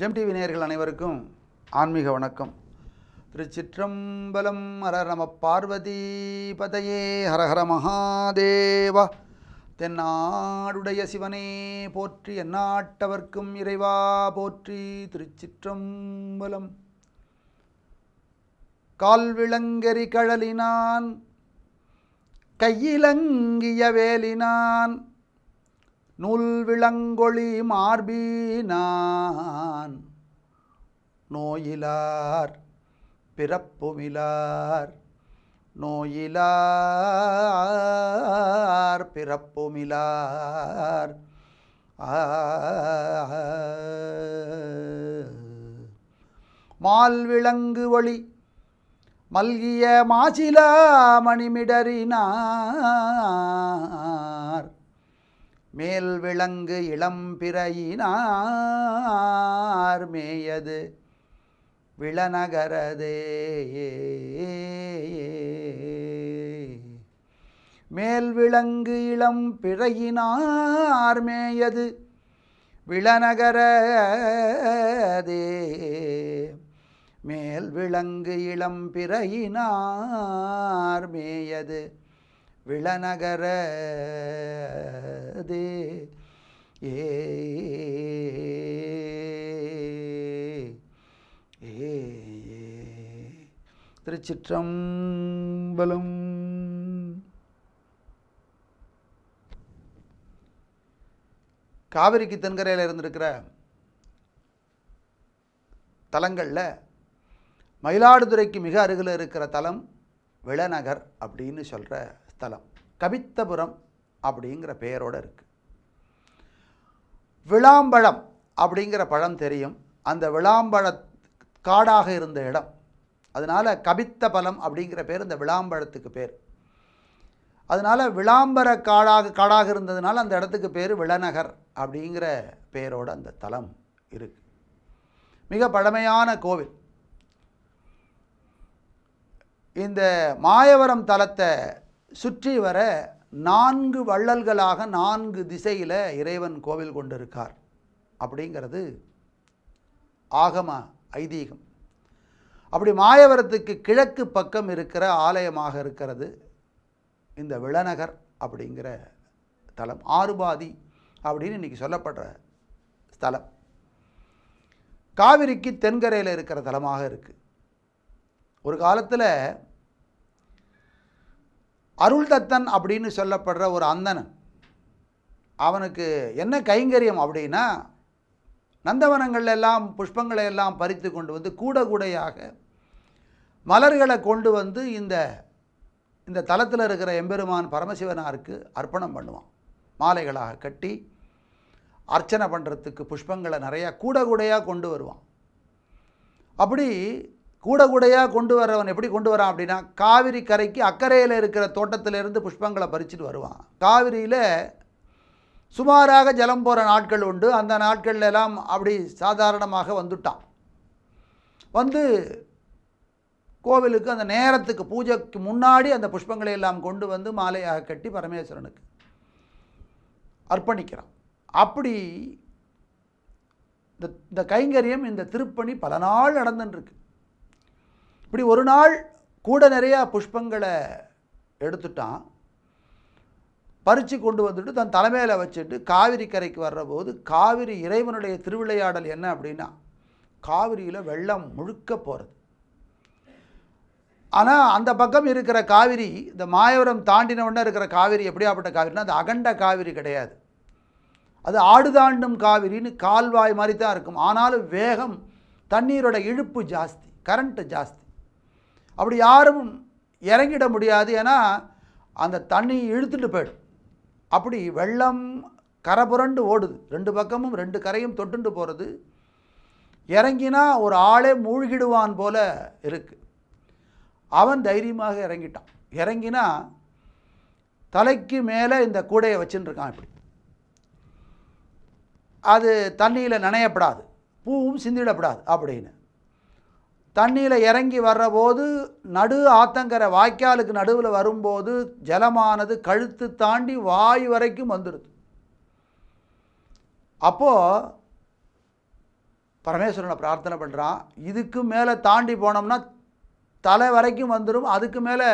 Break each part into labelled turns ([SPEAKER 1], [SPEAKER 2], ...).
[SPEAKER 1] GeM TV நேயர்கள் அனைவருக்கும் ஆன்மீக வணக்கம் திருச்சிற்றம்பலம் ஹர நம பார்வதி பதையே ஹரஹர மகாதேவா தென்னாடுடைய சிவனே போற்றி எந்நாட்டவர்க்கும் இறைவா போற்றி திருச்சிற்றம்பலம் கால்விளங்கரி கழலினான் கையிலங்கிய வேலினான் நூல் விளங்கொழி மார்பீனான் நோயிலார் பிறப்புமிலார் நோயிலார் பிறப்புமிலார் மால் விளங்கு ஒளி மல்கிய மாசிலா மணிமிடறினார் மேல் விளங்கு இளம்பிரையினார் மேயது விளநகரதே மேல் விளங்கு இளம் பிறையினார் மேயது விளநகரதே மேல் விளங்கு இளம் பிறையினார் மேயது விளநகர தே ஏ திருச்சிற்றம்பலம் காவிரிக்கு தென்கரையில் இருந்திருக்கிற தலங்களில் மயிலாடுதுறைக்கு மிக அருகில் இருக்கிற தலம் விளநகர் அப்படின்னு சொல்கிற தலம் கவித்தபுரம் அப்படிங்கிற பெயரோடு இருக்குது விளாம்பழம் அப்படிங்கிற பழம் தெரியும் அந்த விளாம்பழ காடாக இருந்த இடம் அதனால் கவித்த பலம் அப்படிங்கிற பேர் இந்த விளாம்பழத்துக்கு பேர் அதனால் விளாம்பர காடாக காடாக இருந்ததுனால அந்த இடத்துக்கு பேர் விளநகர் அப்படிங்கிற பேரோட அந்த தலம் இருக்குது மிக பழமையான கோவில் இந்த மாயவரம் தலத்தை சுற்றி வர நான்கு வள்ளல்களாக நான்கு திசையில் இறைவன் கோவில் கொண்டிருக்கார் அப்படிங்கிறது ஆகம ஐதீகம் அப்படி மாயவரத்துக்கு கிழக்கு பக்கம் இருக்கிற ஆலயமாக இருக்கிறது இந்த விளநகர் அப்படிங்கிற தலம் ஆறுபாதி அப்படின்னு இன்றைக்கி சொல்லப்படுற ஸ்தலம் காவிரிக்கு தென்கரையில் இருக்கிற தலமாக இருக்குது ஒரு காலத்தில் அருள்தத்தன் அப்படின்னு சொல்லப்படுற ஒரு அந்தன் அவனுக்கு என்ன கைங்கரியம் அப்படின்னா நந்தவனங்கள் எல்லாம் புஷ்பங்களை எல்லாம் பறித்து கொண்டு வந்து கூட கூடையாக மலர்களை கொண்டு வந்து இந்த இந்த தலத்தில் இருக்கிற எம்பெருமான் பரமசிவனாருக்கு அர்ப்பணம் பண்ணுவான் மாலைகளாக கட்டி அர்ச்சனை பண்ணுறதுக்கு புஷ்பங்களை நிறையா கூட கூடையாக கொண்டு வருவான் அப்படி கூட கூடையாக கொண்டு வரவன் எப்படி கொண்டு வரான் அப்படின்னா காவிரி கரைக்கு அக்கறையில் இருக்கிற தோட்டத்திலேருந்து புஷ்பங்களை பறிச்சுட்டு வருவான் காவிரியில் சுமாராக ஜலம் போகிற நாட்கள் உண்டு அந்த நாட்கள் எல்லாம் அப்படி சாதாரணமாக வந்துட்டான் வந்து கோவிலுக்கு அந்த நேரத்துக்கு பூஜைக்கு முன்னாடி அந்த புஷ்பங்களை எல்லாம் கொண்டு வந்து மாலையாக கட்டி பரமேஸ்வரனுக்கு அர்ப்பணிக்கிறான் அப்படி இந்த இந்த கைங்கரியம் இந்த திருப்பணி பல நாள் நடந்துட்டுருக்கு இப்படி ஒரு நாள் கூட நிறையா புஷ்பங்களை எடுத்துட்டான் பறித்து கொண்டு வந்துட்டு தன் தலைமையில் வச்சுட்டு காவிரி கரைக்கு வர்றபோது காவிரி இறைவனுடைய திருவிளையாடல் என்ன அப்படின்னா காவிரியில் வெள்ளம் முழுக்க போகிறது ஆனால் அந்த பக்கம் இருக்கிற காவிரி இந்த மாயவரம் தாண்டின உடனே இருக்கிற காவிரி எப்படியாப்பட்ட காவிரினா அது அகண்ட காவிரி கிடையாது அது ஆடுதாண்டும் காவிரின்னு கால்வாய் மாதிரி தான் இருக்கும் ஆனாலும் வேகம் தண்ணீரோட இழுப்பு ஜாஸ்தி கரண்ட்டு ஜாஸ்தி அப்படி யாரும் இறங்கிட முடியாது ஏன்னா அந்த தண்ணி இழுத்துட்டு போயிடும் அப்படி வெள்ளம் கரை புரண்டு ஓடுது ரெண்டு பக்கமும் ரெண்டு கரையும் தொட்டுண்டு போகிறது இறங்கினா ஒரு ஆளே மூழ்கிடுவான் போல இருக்குது அவன் தைரியமாக இறங்கிட்டான் இறங்கினா தலைக்கு மேலே இந்த கூடையை வச்சுட்டுருக்கான் இப்படி அது தண்ணியில் நனையப்படாது பூவும் சிந்திடப்படாது அப்படின்னு தண்ணியில் இறங்கி வர்றபோது நடு ஆத்தங்கரை வாய்க்காலுக்கு நடுவில் வரும்போது ஜலமானது கழுத்து தாண்டி வாய் வரைக்கும் வந்துடுது அப்போது பரமேஸ்வரனை பிரார்த்தனை பண்ணுறான் இதுக்கு மேலே தாண்டி போனோம்னா தலை வரைக்கும் வந்துடும் அதுக்கு மேலே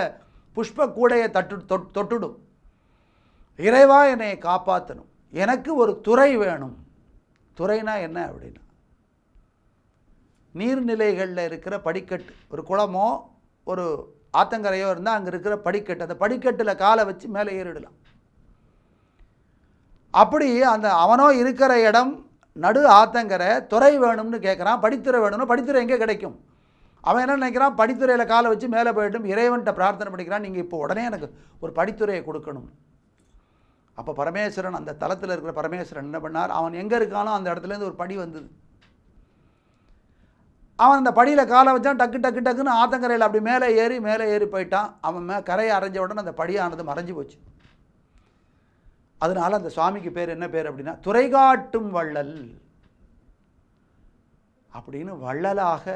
[SPEAKER 1] புஷ்ப கூடையை தட்டு தொட்டுடும் இறைவா என்னை காப்பாற்றணும் எனக்கு ஒரு துறை வேணும் துறைனா என்ன அப்படின்னா நீர்நிலைகளில் இருக்கிற படிக்கட்டு ஒரு குளமோ ஒரு ஆத்தங்கரையோ இருந்தால் அங்கே இருக்கிற படிக்கட்டு அந்த படிக்கட்டில் காலை வச்சு மேலே ஏறிடலாம் அப்படி அந்த அவனோ இருக்கிற இடம் நடு ஆத்தங்கரை துறை வேணும்னு கேட்குறான் படித்துறை வேணும்னு படித்துறை எங்கே கிடைக்கும் அவன் என்ன நினைக்கிறான் படித்துறையில் காலை வச்சு மேலே போயிட்டும் இறைவன்கிட்ட பிரார்த்தனை பண்ணிக்கிறான் நீங்கள் இப்போ உடனே எனக்கு ஒரு படித்துறையை கொடுக்கணும் அப்போ பரமேஸ்வரன் அந்த தளத்தில் இருக்கிற பரமேஸ்வரன் என்ன பண்ணார் அவன் எங்கே இருக்கானோ அந்த இடத்துலேருந்து ஒரு படி வந்தது அவன் அந்த படியில் காலை வச்சான் டக்கு டக்கு டக்குன்னு ஆத்தங்கரையில் அப்படி மேலே ஏறி மேலே ஏறி போயிட்டான் அவன் மே கரையை அரைஞ்ச உடனே அந்த படியானது மறைஞ்சு போச்சு அதனால் அந்த சுவாமிக்கு பேர் என்ன பேர் அப்படின்னா துறைகாட்டும் வள்ளல் அப்படின்னு வள்ளலாக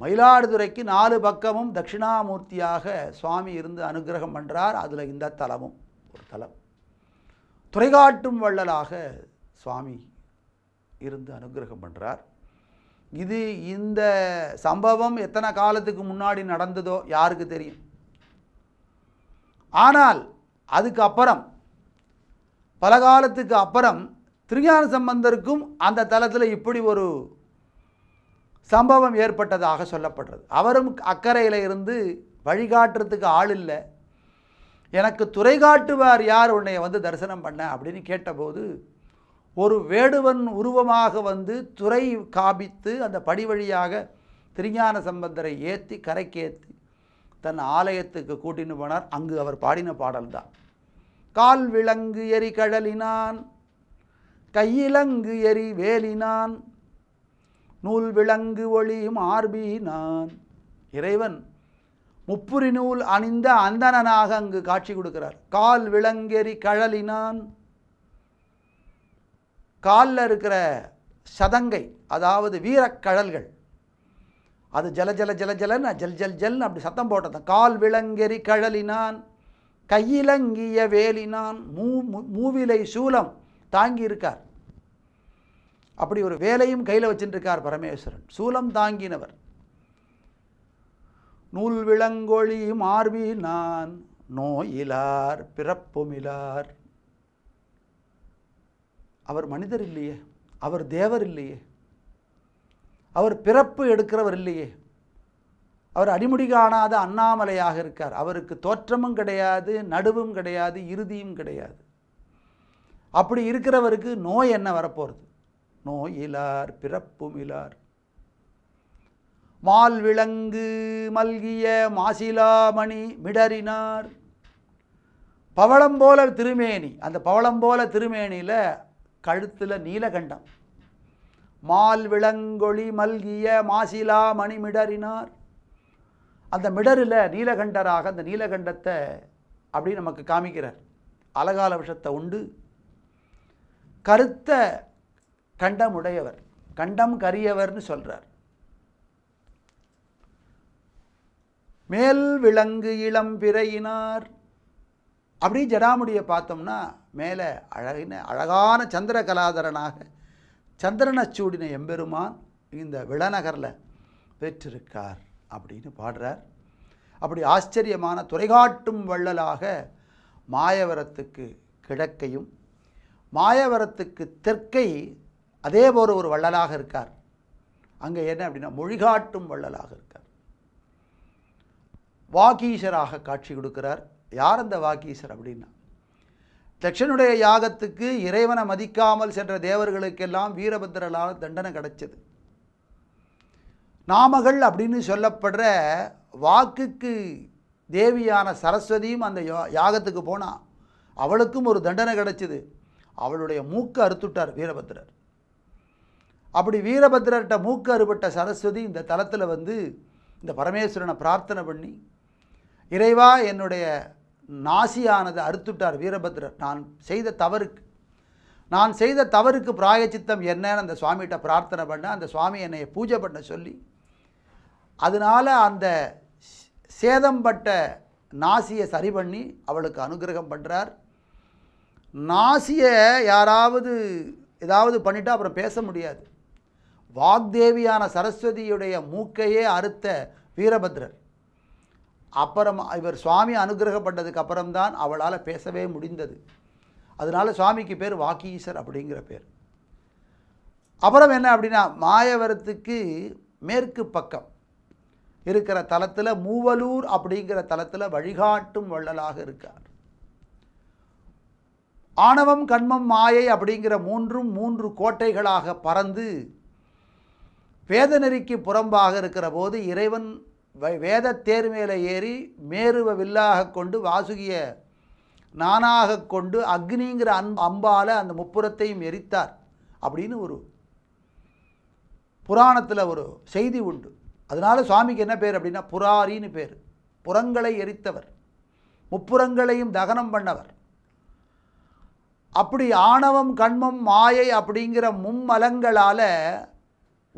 [SPEAKER 1] மயிலாடுதுறைக்கு நாலு பக்கமும் தட்சிணாமூர்த்தியாக சுவாமி இருந்து அனுகிரகம் பண்ணுறார் அதில் இந்த தலமும் ஒரு தலம் துறைகாட்டும் வள்ளலாக சுவாமி இருந்து அனுகிரகம் பண்ணுறார் இது இந்த சம்பவம் எத்தனை காலத்துக்கு முன்னாடி நடந்ததோ யாருக்கு தெரியும் ஆனால் அதுக்கு அப்புறம் பல காலத்துக்கு அப்புறம் திருஞான சம்பந்தருக்கும் அந்த தளத்தில் இப்படி ஒரு சம்பவம் ஏற்பட்டதாக சொல்லப்படுறது அவரும் அக்கறையில் இருந்து வழிகாட்டுறதுக்கு ஆள் இல்லை எனக்கு துறை காட்டுவார் யார் உன்னை வந்து தரிசனம் பண்ண அப்படின்னு கேட்டபோது ஒரு வேடுவன் உருவமாக வந்து துறை காபித்து அந்த படி வழியாக திருஞான சம்பந்தரை ஏற்றி கரைக்கேற்றி தன் ஆலயத்துக்கு கூட்டின்னு போனார் அங்கு அவர் பாடின பாடல்தான் கால் விலங்கு எரி கழலினான் கையிலங்கு எரி வேலினான் நூல் விலங்கு ஒளி மார்பினான் இறைவன் முப்புரி நூல் அணிந்த அந்தணனாக அங்கு காட்சி கொடுக்கிறார் கால் விலங்கெறி கழலினான் காலில் இருக்கிற சதங்கை அதாவது வீரக்கழல்கள் அது ஜல ஜல ஜல ஜலன்னு ஜல் ஜல் ஜல்னு அப்படி சத்தம் போட்டது கால் விளங்கெறி கழலினான் கையிலங்கிய வேலினான் மூ மூவிலை சூலம் தாங்கி இருக்கார் அப்படி ஒரு வேலையும் கையில் வச்சுட்டுருக்கார் பரமேஸ்வரன் சூலம் தாங்கினவர் நூல் விளங்கொழி மார்வி நான் நோயிலார் பிறப்புமிலார் அவர் மனிதர் இல்லையே அவர் தேவர் இல்லையே அவர் பிறப்பு எடுக்கிறவர் இல்லையே அவர் அடிமுடி காணாத அண்ணாமலையாக இருக்கார் அவருக்கு தோற்றமும் கிடையாது நடுவும் கிடையாது இறுதியும் கிடையாது அப்படி இருக்கிறவருக்கு நோய் என்ன வரப்போகிறது நோய் இலார் பிறப்பும் இலார் மால் விலங்கு மல்கிய மாசிலாமணி மிடறினார் பவளம் போல திருமேனி அந்த பவளம் போல திருமேனியில் கழுத்தில் நீலகண்டம் மால் விளங்கொளி மல்கிய மாசிலா மணி மிடறினார் அந்த மிடரில் நீலகண்டராக அந்த நீலகண்டத்தை அப்படி நமக்கு காமிக்கிறார் அலகால விஷத்தை உண்டு கருத்த கண்டம் உடையவர் கண்டம் கரியவர்னு சொல்கிறார் மேல் விலங்கு இளம் பிறையினார் அப்படி ஜடாமுடியை பார்த்தோம்னா மேலே அழகின அழகான சந்திர கலாதரனாக சந்திரனை சூடின எம்பெருமான் இந்த விளநகரில் பெற்றிருக்கார் அப்படின்னு பாடுறார் அப்படி ஆச்சரியமான துறைகாட்டும் வள்ளலாக மாயவரத்துக்கு கிழக்கையும் மாயவரத்துக்கு தெற்கை அதே போல் ஒரு வள்ளலாக இருக்கார் அங்கே என்ன அப்படின்னா மொழிகாட்டும் வள்ளலாக இருக்கார் வாகீசராக காட்சி கொடுக்கிறார் யார் அந்த வாகீசர் அப்படின்னா தக்ஷனுடைய யாகத்துக்கு இறைவனை மதிக்காமல் சென்ற தேவர்களுக்கெல்லாம் வீரபத்திரலால் தண்டனை கிடைச்சது நாமகள் அப்படின்னு சொல்லப்படுற வாக்குக்கு தேவியான சரஸ்வதியும் அந்த யாகத்துக்கு போனால் அவளுக்கும் ஒரு தண்டனை கிடைச்சிது அவளுடைய மூக்கு அறுத்துட்டார் வீரபத்திரர் அப்படி வீரபத்திரர்கிட்ட மூக்கு அறுபட்ட சரஸ்வதி இந்த தளத்தில் வந்து இந்த பரமேஸ்வரனை பிரார்த்தனை பண்ணி இறைவா என்னுடைய நாசியானது அறுத்துட்டார் வீரபத்ரர் நான் செய்த தவறுக்கு நான் செய்த தவறுக்கு பிராயச்சித்தம் என்னன்னு அந்த சுவாமிகிட்ட பிரார்த்தனை பண்ண அந்த சுவாமி என்னை பூஜை பண்ண சொல்லி அதனால் அந்த சேதம்பட்ட நாசியை சரி பண்ணி அவளுக்கு அனுகிரகம் பண்ணுறார் நாசியை யாராவது ஏதாவது பண்ணிட்டு அப்புறம் பேச முடியாது வாக்தேவியான சரஸ்வதியுடைய மூக்கையே அறுத்த வீரபத்ரர் அப்புறம் இவர் சுவாமி அனுகிரகப்பட்டதுக்கு அப்புறம்தான் அவளால் பேசவே முடிந்தது அதனால் சுவாமிக்கு பேர் வாக்கீசர் அப்படிங்கிற பேர் அப்புறம் என்ன அப்படின்னா மாயவரத்துக்கு மேற்கு பக்கம் இருக்கிற தலத்தில் மூவலூர் அப்படிங்கிற தலத்தில் வழிகாட்டும் வள்ளலாக இருக்கார் ஆணவம் கண்மம் மாயை அப்படிங்கிற மூன்றும் மூன்று கோட்டைகளாக பறந்து வேதநெறிக்கு புறம்பாக இருக்கிற போது இறைவன் வேத தேர் மேலே ஏறி மேருவ வில்லாக கொண்டு வாசுகிய நானாக கொண்டு அக்னிங்கிற அன் அம்பால் அந்த முப்புறத்தையும் எரித்தார் அப்படின்னு ஒரு புராணத்தில் ஒரு செய்தி உண்டு அதனால் சுவாமிக்கு என்ன பேர் அப்படின்னா புராரின்னு பேர் புறங்களை எரித்தவர் முப்புறங்களையும் தகனம் பண்ணவர் அப்படி ஆணவம் கண்மம் மாயை அப்படிங்கிற மும்மலங்களால்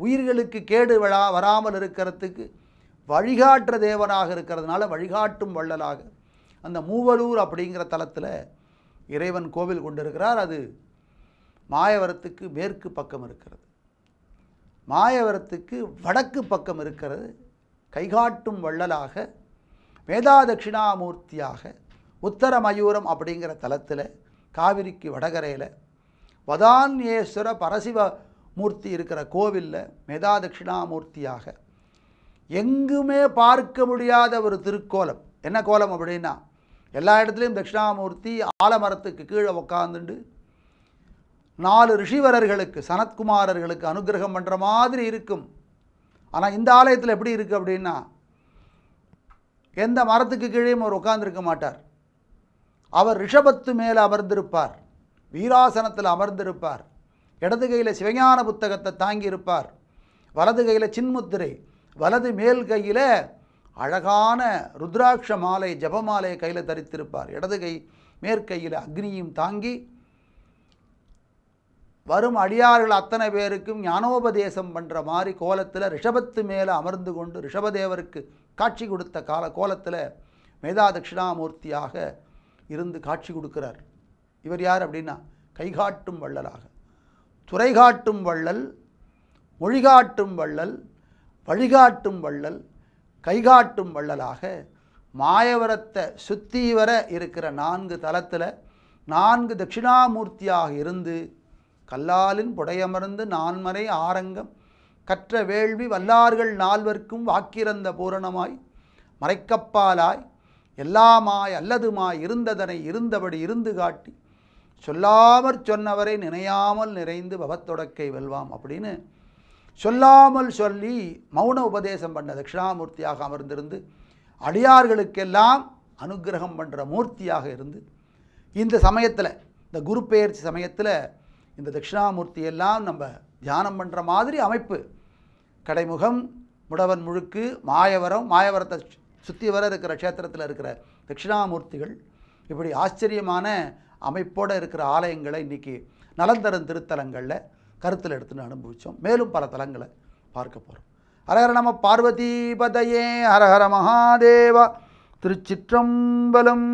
[SPEAKER 1] உயிர்களுக்கு கேடு வரா வராமல் இருக்கிறதுக்கு வழிகாட்டுற தேவனாக இருக்கிறதுனால வழிகாட்டும் வள்ளலாக அந்த மூவலூர் அப்படிங்கிற தலத்தில் இறைவன் கோவில் கொண்டிருக்கிறார் அது மாயவரத்துக்கு மேற்கு பக்கம் இருக்கிறது மாயவரத்துக்கு வடக்கு பக்கம் இருக்கிறது கைகாட்டும் வள்ளலாக வேதாதட்சிணாமூர்த்தியாக உத்தரமயூரம் அப்படிங்கிற தலத்தில் காவிரிக்கு வடகரையில் வதான்யேஸ்வர பரசிவ மூர்த்தி இருக்கிற கோவிலில் மேதாதட்சிணாமூர்த்தியாக எங்குமே பார்க்க முடியாத ஒரு திருக்கோலம் என்ன கோலம் அப்படின்னா எல்லா இடத்துலையும் தட்சிணாமூர்த்தி ஆலமரத்துக்கு கீழே உக்காந்துண்டு நாலு ரிஷிவரர்களுக்கு சனத்குமாரர்களுக்கு அனுகிரகம் பண்ணுற மாதிரி இருக்கும் ஆனால் இந்த ஆலயத்தில் எப்படி இருக்குது அப்படின்னா எந்த மரத்துக்கு கீழேயும் அவர் உட்கார்ந்துருக்க மாட்டார் அவர் ரிஷபத்து மேலே அமர்ந்திருப்பார் வீராசனத்தில் அமர்ந்திருப்பார் இடது கையில் சிவஞான புத்தகத்தை தாங்கியிருப்பார் வலது கையில் சின்முத்திரை வலது மேல் கையில் அழகான ருத்ராட்ச மாலை ஜபமாலையை கையில் தரித்திருப்பார் இடது கை மேற்கையில் அக்னியும் தாங்கி வரும் அடியார்கள் அத்தனை பேருக்கும் ஞானோபதேசம் பண்ணுற மாதிரி கோலத்தில் ரிஷபத்து மேலே அமர்ந்து கொண்டு ரிஷபதேவருக்கு காட்சி கொடுத்த கால கோலத்தில் மேதா தட்சிணாமூர்த்தியாக இருந்து காட்சி கொடுக்கிறார் இவர் யார் அப்படின்னா கைகாட்டும் வள்ளலாக துறை காட்டும் வள்ளல் மொழிகாட்டும் வள்ளல் வழிகாட்டும் வள்ளல் கைகாட்டும் வள்ளலாக மாயவரத்தை சுத்தி வர இருக்கிற நான்கு தலத்தில் நான்கு தட்சிணாமூர்த்தியாக இருந்து கல்லாலின் புடையமர்ந்து நான்மறை ஆரங்கம் கற்ற வேள்வி வல்லார்கள் நால்வர்க்கும் வாக்கிறந்த பூரணமாய் மறைக்கப்பாலாய் எல்லாமாய் அல்லதுமாய் இருந்ததனை இருந்தபடி இருந்து காட்டி சொல்லாமற் சொன்னவரை நினையாமல் நிறைந்து பவத்தொடக்கை வெல்வாம் அப்படின்னு சொல்லாமல் சொல்லி மௌன உபதேசம் பண்ண தட்சிணாமூர்த்தியாக அமர்ந்திருந்து அடியார்களுக்கெல்லாம் அனுகிரகம் பண்ணுற மூர்த்தியாக இருந்து இந்த சமயத்தில் இந்த குரு பெயர்ச்சி சமயத்தில் இந்த தட்சிணாமூர்த்தியெல்லாம் நம்ம தியானம் பண்ணுற மாதிரி அமைப்பு கடைமுகம் முடவன் முழுக்கு மாயவரம் மாயவரத்தை சுற்றி வர இருக்கிற க்ஷேத்திரத்தில் இருக்கிற தட்சிணாமூர்த்திகள் இப்படி ஆச்சரியமான அமைப்போடு இருக்கிற ஆலயங்களை இன்றைக்கி நலந்தரும் திருத்தலங்களில் கருத்தில் எடுத்துன்னு அனுபவித்தோம் மேலும் பல தலங்களை பார்க்க போகிறோம் ஹரஹர நம பதையே ஹரஹர மகாதேவா திருச்சிற்றம்பலம்